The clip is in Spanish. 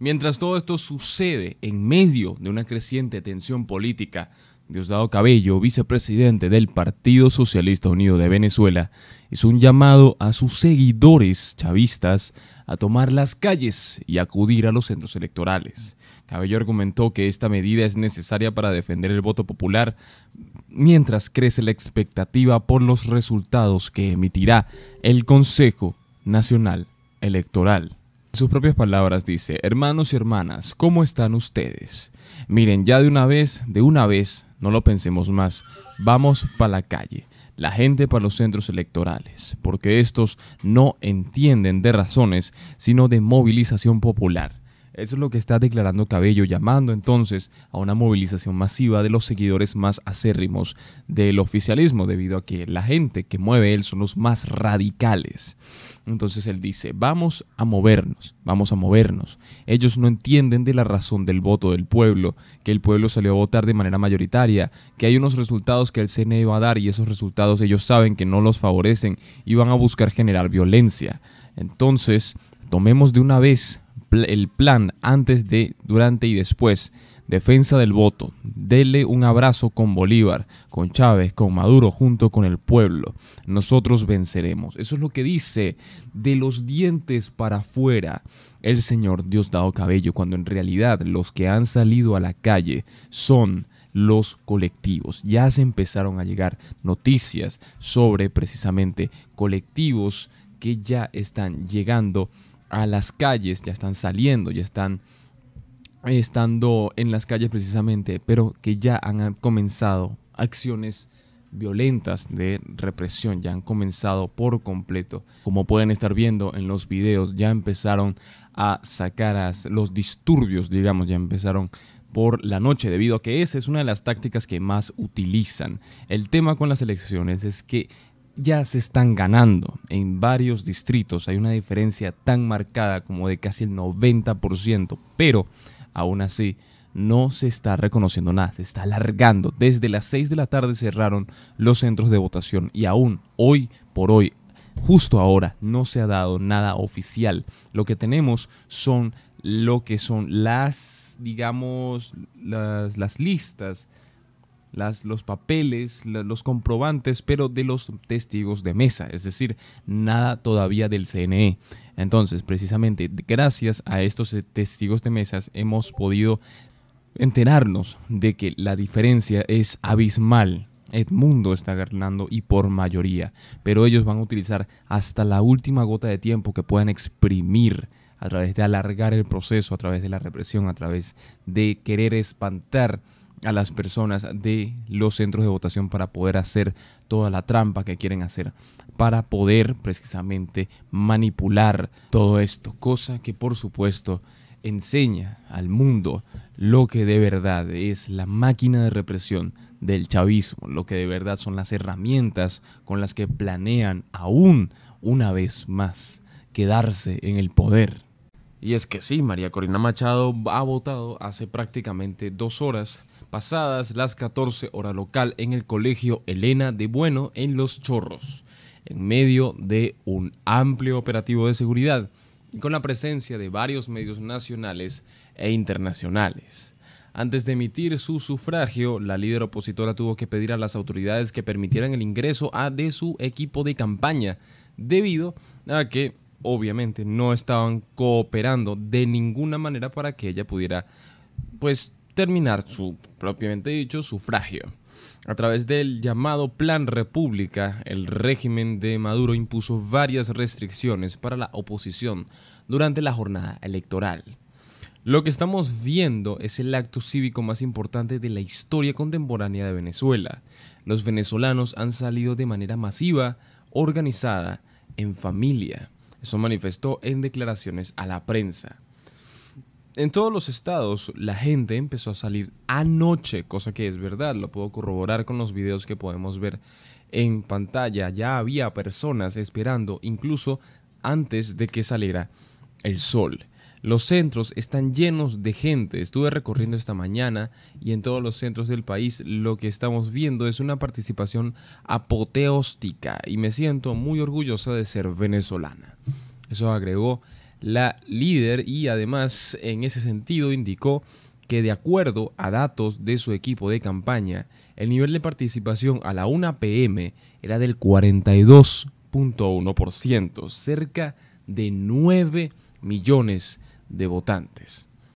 Mientras todo esto sucede en medio de una creciente tensión política, Diosdado Cabello, vicepresidente del Partido Socialista Unido de Venezuela, hizo un llamado a sus seguidores chavistas a tomar las calles y acudir a los centros electorales. Cabello argumentó que esta medida es necesaria para defender el voto popular mientras crece la expectativa por los resultados que emitirá el Consejo Nacional Electoral sus propias palabras dice, hermanos y hermanas, ¿cómo están ustedes? Miren, ya de una vez, de una vez, no lo pensemos más, vamos para la calle, la gente para los centros electorales, porque estos no entienden de razones, sino de movilización popular. Eso es lo que está declarando Cabello, llamando entonces a una movilización masiva de los seguidores más acérrimos del oficialismo, debido a que la gente que mueve él son los más radicales. Entonces él dice, vamos a movernos, vamos a movernos. Ellos no entienden de la razón del voto del pueblo, que el pueblo salió a votar de manera mayoritaria, que hay unos resultados que el CNE va a dar y esos resultados ellos saben que no los favorecen y van a buscar generar violencia. Entonces, tomemos de una vez el plan antes de, durante y después. Defensa del voto. Dele un abrazo con Bolívar, con Chávez, con Maduro, junto con el pueblo. Nosotros venceremos. Eso es lo que dice de los dientes para afuera el señor Dios dado Cabello, cuando en realidad los que han salido a la calle son los colectivos. Ya se empezaron a llegar noticias sobre precisamente colectivos que ya están llegando a las calles, ya están saliendo, ya están estando en las calles precisamente, pero que ya han comenzado acciones violentas de represión, ya han comenzado por completo. Como pueden estar viendo en los videos, ya empezaron a sacar a los disturbios, digamos, ya empezaron por la noche, debido a que esa es una de las tácticas que más utilizan. El tema con las elecciones es que ya se están ganando. En varios distritos hay una diferencia tan marcada como de casi el 90%, pero aún así no se está reconociendo nada, se está alargando. Desde las 6 de la tarde cerraron los centros de votación y aún hoy por hoy, justo ahora, no se ha dado nada oficial. Lo que tenemos son lo que son las, digamos, las, las listas las, los papeles, los comprobantes, pero de los testigos de mesa, es decir, nada todavía del CNE. Entonces, precisamente gracias a estos eh, testigos de mesas hemos podido enterarnos de que la diferencia es abismal. Edmundo está ganando y por mayoría, pero ellos van a utilizar hasta la última gota de tiempo que puedan exprimir a través de alargar el proceso, a través de la represión, a través de querer espantar a las personas de los centros de votación para poder hacer toda la trampa que quieren hacer, para poder precisamente manipular todo esto, cosa que por supuesto enseña al mundo lo que de verdad es la máquina de represión del chavismo, lo que de verdad son las herramientas con las que planean aún una vez más quedarse en el poder. Y es que sí, María Corina Machado ha votado hace prácticamente dos horas pasadas las 14 horas local en el Colegio Elena de Bueno en Los Chorros, en medio de un amplio operativo de seguridad y con la presencia de varios medios nacionales e internacionales. Antes de emitir su sufragio, la líder opositora tuvo que pedir a las autoridades que permitieran el ingreso a de su equipo de campaña, debido a que obviamente no estaban cooperando de ninguna manera para que ella pudiera pues terminar su propiamente dicho sufragio. A través del llamado Plan República, el régimen de Maduro impuso varias restricciones para la oposición durante la jornada electoral. Lo que estamos viendo es el acto cívico más importante de la historia contemporánea de Venezuela. Los venezolanos han salido de manera masiva, organizada, en familia. Eso manifestó en declaraciones a la prensa. En todos los estados la gente empezó a salir anoche, cosa que es verdad, lo puedo corroborar con los videos que podemos ver en pantalla. Ya había personas esperando incluso antes de que saliera el sol. Los centros están llenos de gente. Estuve recorriendo esta mañana y en todos los centros del país lo que estamos viendo es una participación apoteóstica y me siento muy orgullosa de ser venezolana. Eso agregó la líder y además en ese sentido indicó que de acuerdo a datos de su equipo de campaña, el nivel de participación a la 1 pm era del 42.1%, cerca de 9 millones de votantes.